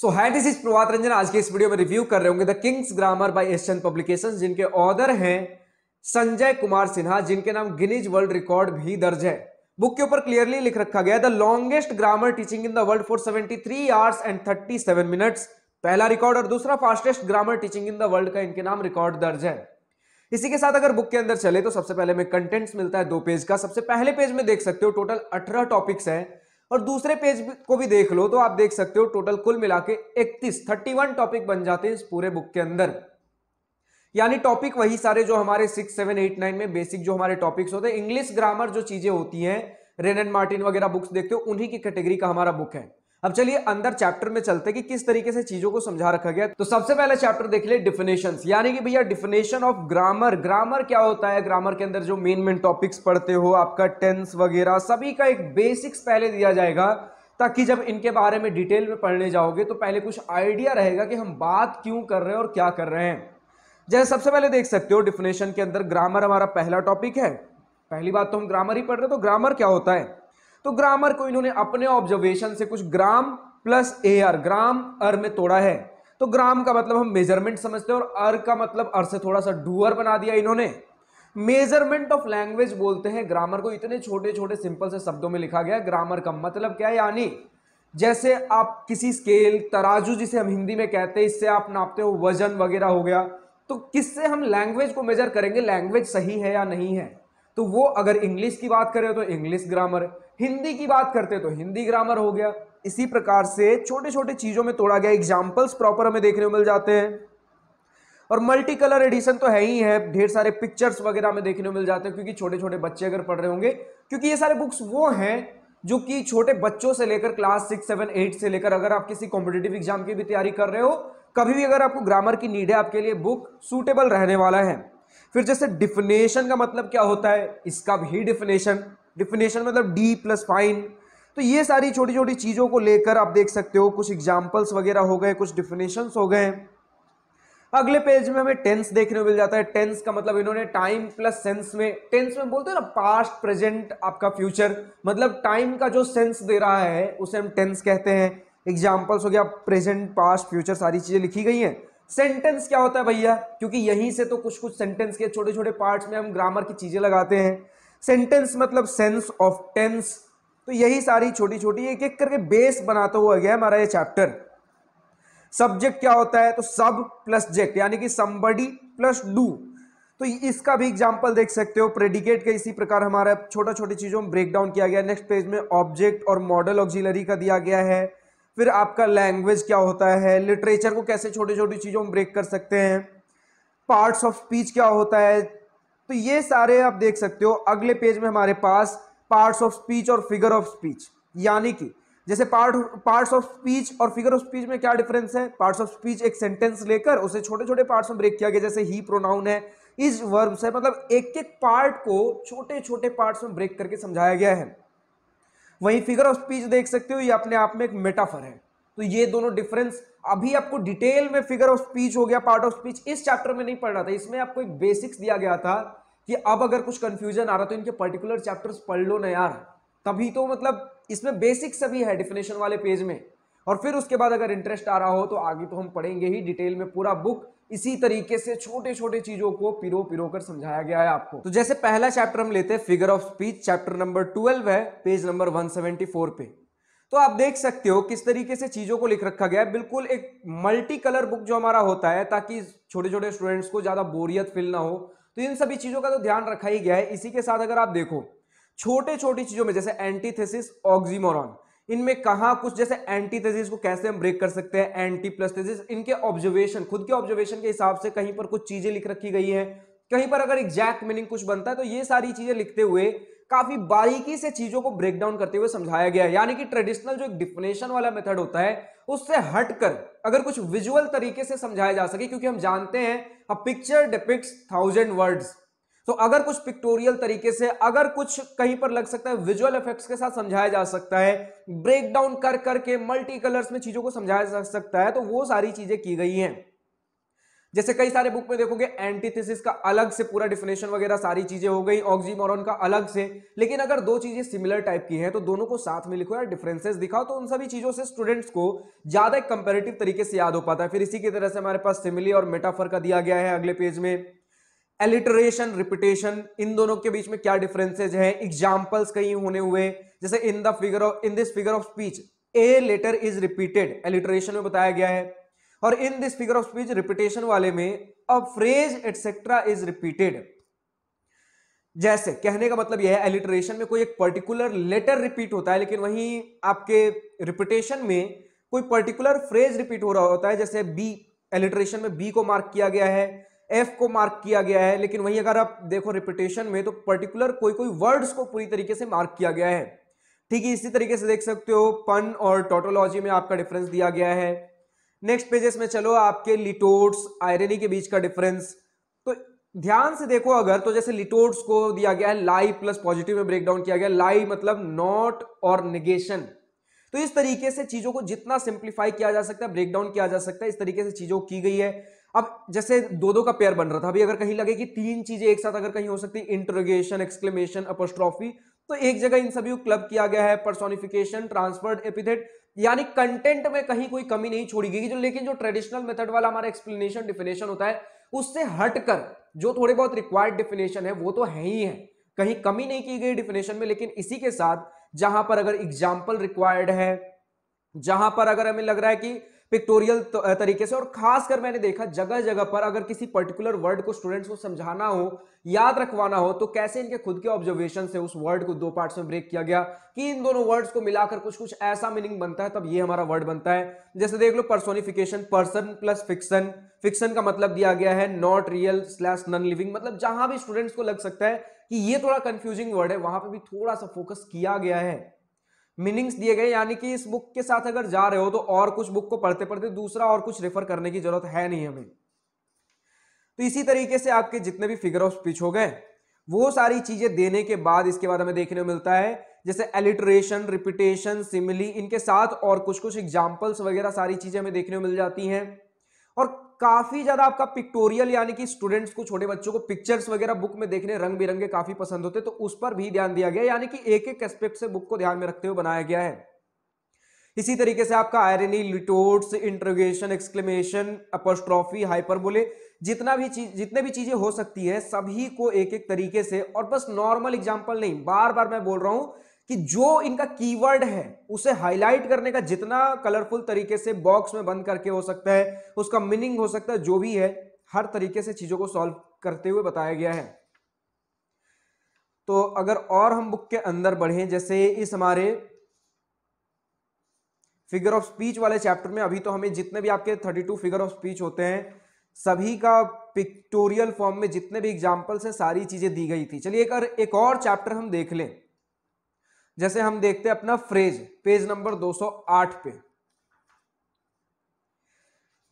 सो है this is प्रभात रंजन आज के इस वीडियो में रिव्यू कर रहे होंगे the kings grammar by Asian publication जिनके ऑर्डर हैं संजय कुमार सिन्हा जिनके नाम गिनीज वर्ल्ड रिकॉर्ड भी दर्ज है बुक के ऊपर क्लियरली लिख रखा गया the longest grammar teaching in the world for three hours and thirty seven minutes पहला रिकॉर्ड और दूसरा fastest grammar teaching in the world का इनके नाम रिकॉर्ड दर्ज है इसी के साथ अगर बुक के अंदर चले तो सबसे पहले में कंटेंट्स मिलता है दो पेज का सबसे पहले पेज में देख सकते हो टोटल अठारह टॉपिक्स है और दूसरे पेज को भी देख लो तो आप देख सकते हो टोटल कुल मिला के इकतीस थर्टी वन टॉपिक बन जाते हैं इस पूरे बुक के अंदर यानी टॉपिक वही सारे जो हमारे सिक्स सेवन एट नाइन में बेसिक जो हमारे टॉपिक्स होते हैं इंग्लिश ग्रामर जो चीजें होती हैं रेन एंड मार्टिन वगैरह बुक्स देखते हो उन्हीं की कैटेगरी का हमारा बुक है अब चलिए अंदर चैप्टर में चलते कि किस तरीके से चीजों को समझा रखा गया तो सबसे पहले चैप्टर देख ले डिफिनेशन यानी कि भैया डिफिनेशन ऑफ ग्रामर ग्रामर क्या होता है ग्रामर के अंदर जो मेन मेन टॉपिक्स पढ़ते हो आपका टेंस वगैरह सभी का एक बेसिक्स पहले दिया जाएगा ताकि जब इनके बारे में डिटेल में पढ़ने जाओगे तो पहले कुछ आइडिया रहेगा कि हम बात क्यों कर रहे हैं और क्या कर रहे हैं जैसे सबसे पहले देख सकते हो डिफिनेशन के अंदर ग्रामर हमारा पहला टॉपिक है पहली बात तो हम ग्रामर ही पढ़ रहे तो ग्रामर क्या होता है तो ग्रामर को इन्होंने अपने ऑब्जर्वेशन से कुछ ग्राम प्लस ए आर ग्राम अर में तोड़ा है तो ग्राम का मतलब हम मेजरमेंट समझते हैं और अर का मतलब अर से थोड़ा सा डूअर बना दिया इन्होंने मेजरमेंट ऑफ लैंग्वेज बोलते हैं ग्रामर को इतने छोटे छोटे सिंपल से शब्दों में लिखा गया ग्रामर का मतलब क्या है यानी जैसे आप किसी स्केल तराजू जिसे हम हिंदी में कहते हैं इससे आप नापते हो वजन वगैरह हो गया तो किससे हम लैंग्वेज को मेजर करेंगे लैंग्वेज सही है या नहीं है तो वो अगर इंग्लिश की बात करें तो इंग्लिश ग्रामर हिंदी की बात करते तो हिंदी ग्रामर हो गया इसी प्रकार से छोटे छोटे चीज़ों में तोड़ा गया एग्जाम्पल्स प्रॉपर हमें देखने को मिल जाते हैं और मल्टी कलर एडिशन तो है ही है ढेर सारे पिक्चर्स वगैरह में देखने को मिल जाते हैं क्योंकि छोटे छोटे बच्चे अगर पढ़ रहे होंगे क्योंकि ये सारे बुक्स वो हैं जो कि छोटे बच्चों से लेकर क्लास सिक्स सेवन एट से लेकर अगर आप किसी कॉम्पिटेटिव एग्जाम की भी तैयारी कर रहे हो कभी भी अगर आपको ग्रामर की नीड है आपके लिए बुक सूटेबल रहने वाला है फिर जैसे डिफिनेशन का मतलब क्या होता है इसका भी डिफिनेशन डिफिनेशन मतलब डी प्लस फाइन तो ये सारी छोटी छोटी चीज़ों को लेकर आप देख सकते हो कुछ एग्जाम्पल्स वगैरह हो गए कुछ डिफिनेशन हो गए अगले पेज में हमें टेंस देखने को मिल जाता है टेंस का मतलब इन्होंने टाइम प्लस सेंस में टेंस में बोलते हैं ना पास्ट प्रेजेंट आपका फ्यूचर मतलब टाइम का जो सेंस दे रहा है उसे हम टेंस कहते हैं एग्जाम्पल्स हो गया प्रेजेंट पास्ट फ्यूचर सारी चीज़ें लिखी गई हैं सेंटेंस क्या होता है भैया क्योंकि यहीं से तो कुछ कुछ सेंटेंस के छोटे छोटे पार्ट्स में हम ग्रामर की चीज़ें लगाते हैं सेंटेंस मतलब सेंस ऑफ टेंस तो यही सारी छोटी छोटी एक एक करके बेस बनाता हुआ गया हमारा ये चैप्टर सब्जेक्ट क्या होता है तो सब प्लस जेक्ट यानी कि समबडी प्लस डू तो इसका भी एग्जाम्पल देख सकते हो प्रेडिकेट के इसी प्रकार हमारा छोटा छोटी चीज़ों में ब्रेक डाउन किया गया नेक्स्ट पेज में ऑब्जेक्ट और मॉडल ऑक्जिलरी का दिया गया है फिर आपका लैंग्वेज क्या होता है लिटरेचर को कैसे छोटी छोटी चीज़ों में ब्रेक कर सकते हैं पार्ट्स ऑफ स्पीच क्या होता है तो ये सारे आप देख सकते हो अगले पेज में हमारे पास पार्ट्स ऑफ स्पीच और फिगर ऑफ स्पीच यानी कि जैसे पार्ट पार्ट्स ऑफ स्पीच और फिगर ऑफ स्पीच में क्या डिफरेंस है पार्ट्स ऑफ स्पीच एक सेंटेंस लेकर उसे छोटे छोटे पार्ट्स में ब्रेक किया गया जैसे ही प्रोनाउन है इज वर्ब्स है मतलब एक एक पार्ट को छोटे छोटे पार्ट्स में ब्रेक करके समझाया गया है वही फिगर ऑफ स्पीच देख सकते हो ये अपने आप में एक मेटाफर है तो ये दोनों डिफरेंस अभी आपको डिटेल में फिगर ऑफ स्पीच हो गया पार्ट ऑफ स्पीच इस चैप्टर में नहीं पढ़ रहा था इसमें आपको एक बेसिक्स दिया गया था कि अब अगर कुछ कंफ्यूजन आ रहा तो इनके पर्टिकुलर चैप्टर्स पढ़ लो ना यार तभी तो मतलब इसमें बेसिक्स अभी है डिफिनेशन वाले पेज में और फिर उसके बाद अगर इंटरेस्ट आ रहा हो तो आगे तो हम पढ़ेंगे ही डिटेल में पूरा बुक इसी तरीके से छोटे छोटे चीजों को पिरो पिरो कर समझाया गया है आपको तो जैसे पहला चैप्टर हम लेते हैं figure of speech chapter number twelve है पेज नंबर 174 पे तो आप देख सकते हो किस तरीके से चीजों को लिख रखा गया है बिल्कुल एक मल्टी कलर बुक जो हमारा होता है ताकि छोटे छोटे स्टूडेंट्स को ज्यादा बोरियत फील ना हो तो इन सभी चीजों का तो ध्यान रखा ही गया है इसी के साथ अगर आप देखो छोटे छोटी चीजों में जैसे एंटीथेसिस ऑक्सीमोरॉन इनमें कहा कुछ जैसे एंटीथेसिस को कैसे हम ब्रेक कर सकते हैं एंटी प्लस थेसिस इनके ऑब्जर्वेशन खुद के ऑब्जर्वेशन के हिसाब से कहीं पर कुछ चीजें लिख रखी गई हैं कहीं पर अगर एग्जैक्ट मीनिंग कुछ बनता है तो ये सारी चीजें लिखते हुए काफी बारीकी से चीजों को ब्रेक डाउन करते हुए समझाया गया है यानी कि ट्रेडिशनल जो एक डिफिनेशन वाला मेथड होता है उससे हटकर अगर कुछ विजुअल तरीके से समझाया जा सके क्योंकि हम जानते हैं a picture depicts thousand words तो अगर कुछ पिक्टोरियल तरीके से अगर कुछ कहीं पर लग सकता है विजुअल इफेक्ट्स के साथ समझाया जा सकता है ब्रेक डाउन कर करके मल्टी कलर्स में चीजों को समझाया जा सकता है तो वो सारी चीजें की गई हैं जैसे कई सारे बुक में देखोगे एंटीथेसिस का अलग से पूरा डिफिनेशन वगैरह सारी चीजें हो गई ऑक्सीमोरॉन का अलग से लेकिन अगर दो चीजें सिमिलर टाइप की हैं तो दोनों को साथ में लिखो या डिफरेंसेस दिखाओ तो उन सभी चीजों से स्टूडेंट्स को ज्यादा कंपेरेटिव तरीके से याद हो पाता है फिर इसी की तरह से हमारे पास सिमिली और मेटाफर का दिया गया है अगले पेज में एलिटरेशन रिपीटेशन इन दोनों के बीच में क्या डिफरेंसेज है एग्जाम्पल्स कहीं होने हुए जैसे in the figure of in this figure of speech a letter is repeated alliteration में बताया गया है और in this figure of speech repetition वाले में a phrase etcetera is repeated जैसे कहने का मतलब यह है एलिटरेशन में कोई एक पर्टिकुलर लेटर रिपीट होता है लेकिन वहीं आपके रिपीटेशन में कोई पर्टिकुलर फ्रेज रिपीट हो रहा होता है जैसे बी एलिटरेशन में बी को मार्क किया गया है एफ को मार्क किया गया है लेकिन वहीं अगर आप देखो रिपीटेशन में तो पर्टिकुलर कोई कोई वर्ड्स को पूरी तरीके से मार्क किया गया है ठीक है इसी तरीके से देख सकते हो पन और टोटोलॉजी में आपका डिफरेंस दिया गया है नेक्स्ट पेजेस में चलो आपके लिटोट्स आयरनी के बीच का डिफरेंस तो ध्यान से देखो अगर तो जैसे लिटोट्स को दिया गया है लाई प्लस पॉजिटिव में ब्रेक डाउन किया गया लाई मतलब नॉट और निगेशन तो इस तरीके से चीजों को जितना सिंप्लीफाई किया जा सकता है ब्रेकडाउन किया जा सकता है इस तरीके से चीजों की गई है अब जैसे दो दो का पेयर बन रहा था अभी अगर कहीं लगे कि तीन चीजें एक साथ अगर कहीं हो सकती इंटरोगेशन एक्सक्लेमेशन अपोस्ट्रॉफी तो एक जगह इन सभी को क्लब किया गया है पर्सोनिफिकेशन ट्रांसफर्ड एपिथेट यानी कंटेंट में कहीं कोई कमी नहीं छोड़ी गई जो लेकिन जो ट्रेडिशनल मेथड वाला हमारा एक्सप्लेनेशन डिफिनेशन होता है उससे हटकर जो थोड़े बहुत रिक्वायर्ड डिफिनेशन है वो तो है ही है कहीं कमी नहीं की गई डिफिनेशन में लेकिन इसी के साथ जहां पर अगर एग्जाम्पल रिक्वायर्ड है जहां पर अगर हमें लग रहा है कि पिक्टोरियल तरीके से और खासकर मैंने देखा जगह जगह पर अगर किसी पर्टिकुलर वर्ड को स्टूडेंट्स को समझाना हो याद रखवाना हो तो कैसे इनके खुद के ऑब्जर्वेशन से उस वर्ड को दो पार्ट्स में ब्रेक किया गया कि इन दोनों वर्ड्स को मिलाकर कुछ कुछ ऐसा मीनिंग बनता है तब ये हमारा वर्ड बनता है जैसे देख लो personification person plus fiction fiction का मतलब दिया गया है not real slash non living मतलब जहां भी स्टूडेंट्स को लग सकता है कि ये थोड़ा कंफ्यूजिंग वर्ड है वहां पर भी थोड़ा सा फोकस किया गया है मीनिंग्स दिए गए यानी कि इस बुक के साथ अगर जा रहे हो तो और कुछ बुक को पढ़ते पढ़ते दूसरा और कुछ रेफर करने की जरूरत है नहीं हमें तो इसी तरीके से आपके जितने भी फिगर ऑफ स्पीच हो गए वो सारी चीजें देने के बाद इसके बाद हमें देखने को मिलता है जैसे एलिट्रेशन रिपीटेशन सिमिली इनके साथ और कुछ कुछ एग्जाम्पल्स वगैरह सारी चीजें हमें देखने को मिल जाती हैं और काफी ज्यादा आपका पिक्टोरियल यानी कि स्टूडेंट्स को छोटे बच्चों को पिक्चर्स वगैरह बुक में देखने रंग बिरंगे काफी पसंद होते तो उस पर भी ध्यान दिया गया यानी कि एक एक एस्पेक्ट से बुक को ध्यान में रखते हुए बनाया गया है इसी तरीके से आपका irony litotes interrogation exclamation apostrophe hyperbole जितना भी चीज जितने भी चीजें हो सकती है सभी को एक एक तरीके से और बस नॉर्मल एग्जाम्पल नहीं बार बार मैं बोल रहा हूं कि जो इनका कीवर्ड है उसे हाईलाइट करने का जितना कलरफुल तरीके से बॉक्स में बंद करके हो सकता है उसका मीनिंग हो सकता है जो भी है हर तरीके से चीजों को सॉल्व करते हुए बताया गया है तो अगर और हम बुक के अंदर बढ़े जैसे इस हमारे फिगर ऑफ स्पीच वाले चैप्टर में अभी तो हमें जितने भी आपके 32 फिगर ऑफ स्पीच होते हैं सभी का पिक्टोरियल फॉर्म में जितने भी एग्जाम्पल्स हैं सारी चीजें दी गई थी चलिए एक, एक और चैप्टर हम देख लें जैसे हम देखते हैं अपना फ्रेज पेज नंबर 208 पे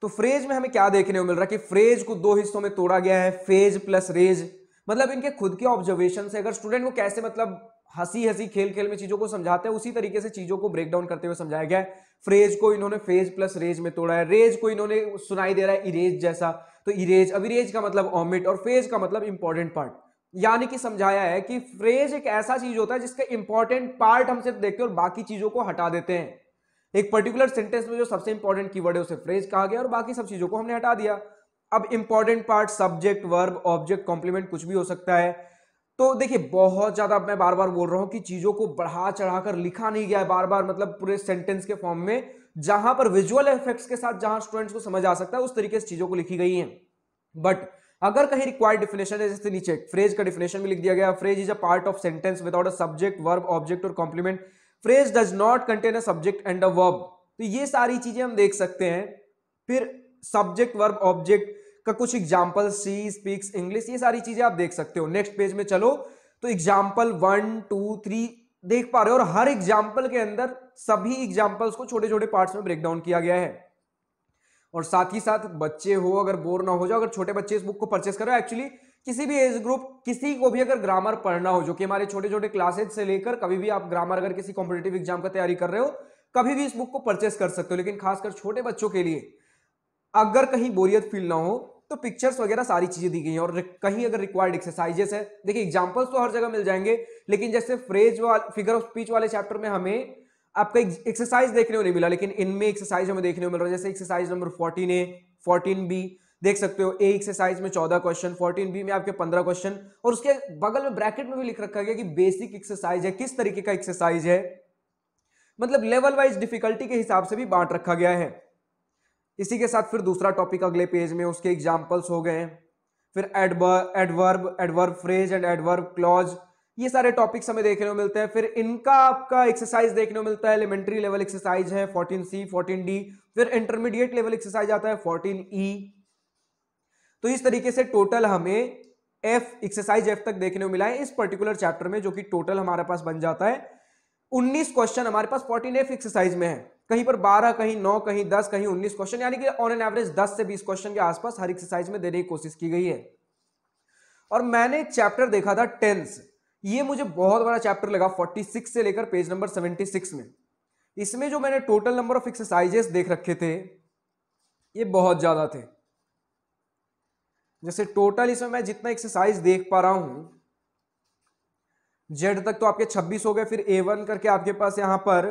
तो फ्रेज में हमें क्या देखने को मिल रहा है कि फ्रेज को दो हिस्सों में तोड़ा गया है फेज प्लस रेज मतलब इनके खुद के ऑब्जर्वेशन से अगर स्टूडेंट को कैसे मतलब हंसी हंसी खेल खेल में चीजों को समझाते हैं उसी तरीके से चीजों को ब्रेक डाउन करते हुए समझाया गया है फ्रेज को इन्होंने फेज प्लस रेज में तोड़ा है रेज को इन्होंने सुनाई दे रहा है इरेज जैसा तो इरेज अब इरेज का मतलब ऑमिट और फेज का मतलब इंपॉर्टेंट पार्ट यानी कि समझाया है कि फ्रेज एक ऐसा चीज होता है जिसका इंपॉर्टेंट पार्ट हम सिर्फ देखते हैं और बाकी चीजों को हटा देते हैं एक पर्टिकुलर सेंटेंस में जो सबसे इंपॉर्टेंट की है उसे फ्रेज कहा गया और बाकी सब चीजों को हमने हटा दिया अब important part subject verb object complement कुछ भी हो सकता है तो देखिए बहुत ज्यादा मैं बार बार बोल रहा हूं कि चीजों को बढ़ा चढ़ाकर लिखा नहीं गया है बार बार मतलब पूरे सेंटेंस के फॉर्म में जहां पर विजुअल इफेक्ट्स के साथ जहां स्टूडेंट्स को समझ आ सकता है उस तरीके से चीजों को लिखी गई है बट अगर कहीं रिक्वायर्ड डिफिनेशन है जैसे नीचे फ्रेज का डिफिनेशन भी लिख दिया गया phrase is a part of sentence without a subject verb object और complement phrase does not contain a subject and a verb तो ये सारी चीजें हम देख सकते हैं फिर सब्जेक्ट वर्ब ऑब्जेक्ट का कुछ एग्जाम्पल सी स्पीक्स इंग्लिश ये सारी चीजें आप देख सकते हो नेक्स्ट पेज में चलो तो एग्जाम्पल वन टू थ्री देख पा रहे हो और हर एग्जाम्पल के अंदर सभी एग्जाम्पल्स को छोटे छोटे पार्ट्स में ब्रेक डाउन किया गया है और साथ ही साथ बच्चे हो अगर बोर ना हो जाओ अगर छोटे बच्चे इस बुक को परचेस करो एक्चुअली किसी भी एज ग्रुप किसी को भी अगर ग्रामर पढ़ना हो जो कि हमारे छोटे छोटे क्लासेज से लेकर कभी भी आप ग्रामर अगर किसी कॉम्पिटेटिव एग्जाम का तैयारी कर रहे हो कभी भी इस बुक को परचेस कर सकते हो लेकिन खासकर छोटे बच्चों के लिए अगर कहीं बोरियत फील ना हो तो पिक्चर्स वगैरह सारी चीजें दी गई हैं और कहीं अगर रिक्वायर्ड एक्सरसाइजेस है देखिए एग्जाम्पल्स तो हर जगह मिल जाएंगे लेकिन जैसे फ्रेज वाले फिगर ऑफ स्पीच वाले चैप्टर में हमें आपका एक्सरसाइज देखने को नहीं मिला लेकिन इनमें एक्सरसाइज हमें देखने को मिल रहा है जैसे exercise number fourteen A fourteen B देख सकते हो ए एक्सरसाइज में चौदह क्वेश्चन फोर्टीन बी में आपके पंद्रह क्वेश्चन और उसके बगल में ब्रैकेट में भी लिख रखा गया कि बेसिक एक्सरसाइज है किस तरीके का एक्सरसाइज है मतलब लेवल वाइज डिफिकल्टी के हिसाब से भी बांट रखा गया है इसी के साथ फिर दूसरा टॉपिक अगले पेज में उसके एग्जाम्पल्स हो गए फिर adverb adverb adverb phrase and adverb clause ये सारे टॉपिक्स हमें देखने को मिलते हैं फिर इनका आपका एक्सरसाइज देखने को मिलता है एलिमेंट्री लेवल एक्सरसाइज है फोर्टीन सी फोर्टीन डी फिर इंटरमीडिएट लेवल एक्सरसाइज आता है फोर्टीन ई e। तो इस तरीके से टोटल हमें एफ एक्सरसाइज एफ तक देखने को मिला है इस पर्टिकुलर चैप्टर में जो कि टोटल हमारे पास बन जाता है उन्नीस क्वेश्चन हमारे पास फोर्टीन एफ एक्सरसाइज में है कहीं पर बारह कहीं नौ कहीं दस कहीं उन्नीस क्वेश्चन यानी कि ऑन एन एवरेज दस से बीस क्वेश्चन के आसपास हर एक्सरसाइज में देने की कोशिश की गई है और मैंने चैप्टर देखा था टेंस ये मुझे बहुत बड़ा चैप्टर लगा 46 से लेकर पेज नंबर 76 में इसमें जो मैंने टोटल नंबर ऑफ एक्सरसाइजेस देख रखे थे ये बहुत ज़्यादा थे जैसे टोटल इसमें मैं जितना एक्सरसाइज देख पा रहा हूं जेड तक तो आपके 26 हो गए फिर ए वन करके आपके पास यहां पर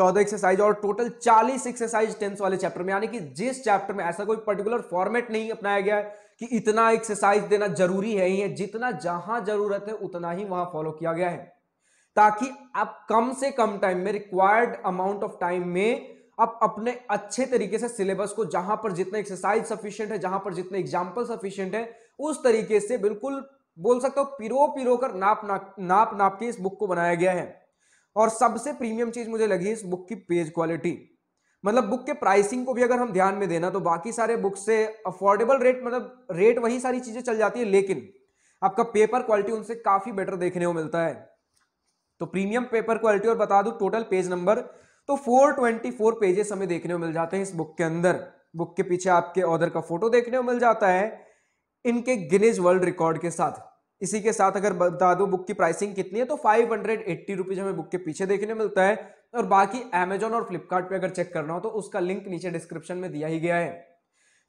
14 एक्सरसाइज और टोटल 40 एक्सरसाइज टेंस वाले चैप्टर में यानी कि जिस चैप्टर में ऐसा कोई पर्टिकुलर फॉर्मेट नहीं अपनाया गया है कि इतना एक्सरसाइज देना जरूरी है ही है जितना जहां जरूरत है उतना ही वहां फॉलो किया गया है ताकि आप कम से कम टाइम में रिक्वायर्ड अमाउंट ऑफ टाइम में आप अपने अच्छे तरीके से सिलेबस को जहां पर जितने एक्सरसाइज सफिशियंट है जहां पर जितने एग्जाम्पल सफिशियंट है उस तरीके से बिल्कुल बोल सकते हो पिरो पिरो कर नाप नाप नाप नाप के इस बुक को बनाया गया है और सबसे प्रीमियम चीज मुझे लगी इस बुक की पेज क्वालिटी मतलब बुक के प्राइसिंग को भी अगर हम ध्यान में देना तो बाकी सारे बुक से अफोर्डेबल रेट मतलब रेट वही सारी चीजें चल जाती है लेकिन आपका पेपर क्वालिटी उनसे काफी बेटर देखने को मिलता है तो प्रीमियम पेपर क्वालिटी और बता दू टोटल पेज नंबर तो 424 पेजेस हमें देखने को मिल जाते हैं इस बुक के अंदर बुक के पीछे आपके ऑर्डर का फोटो देखने को मिल जाता है इनके गिनेज वर्ल्ड रिकॉर्ड के साथ इसी के साथ अगर बता दूं बुक की प्राइसिंग कितनी है तो फाइव हंड्रेड एट्टी रुपीज हमें बुक के पीछे देखने मिलता है और बाकी अमेजोन और फ्लिपकार्ट अगर चेक करना हो तो उसका लिंक नीचे डिस्क्रिप्शन में दिया ही गया है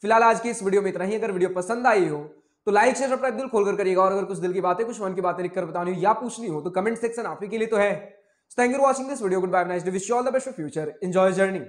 फिलहाल आज की इस वीडियो में इतना ही अगर वीडियो पसंद आई हो तो लाइक शेयर अपना दिल खोलकर करिएगा और अगर कुछ दिल की बातें कुछ मन की बातें लिखकर बतानी हो या पूछनी हो तो कमेंट सेक्शन आप ही के लिए तो है thank you watching this video good bye nice day wish all the best for future enjoy journey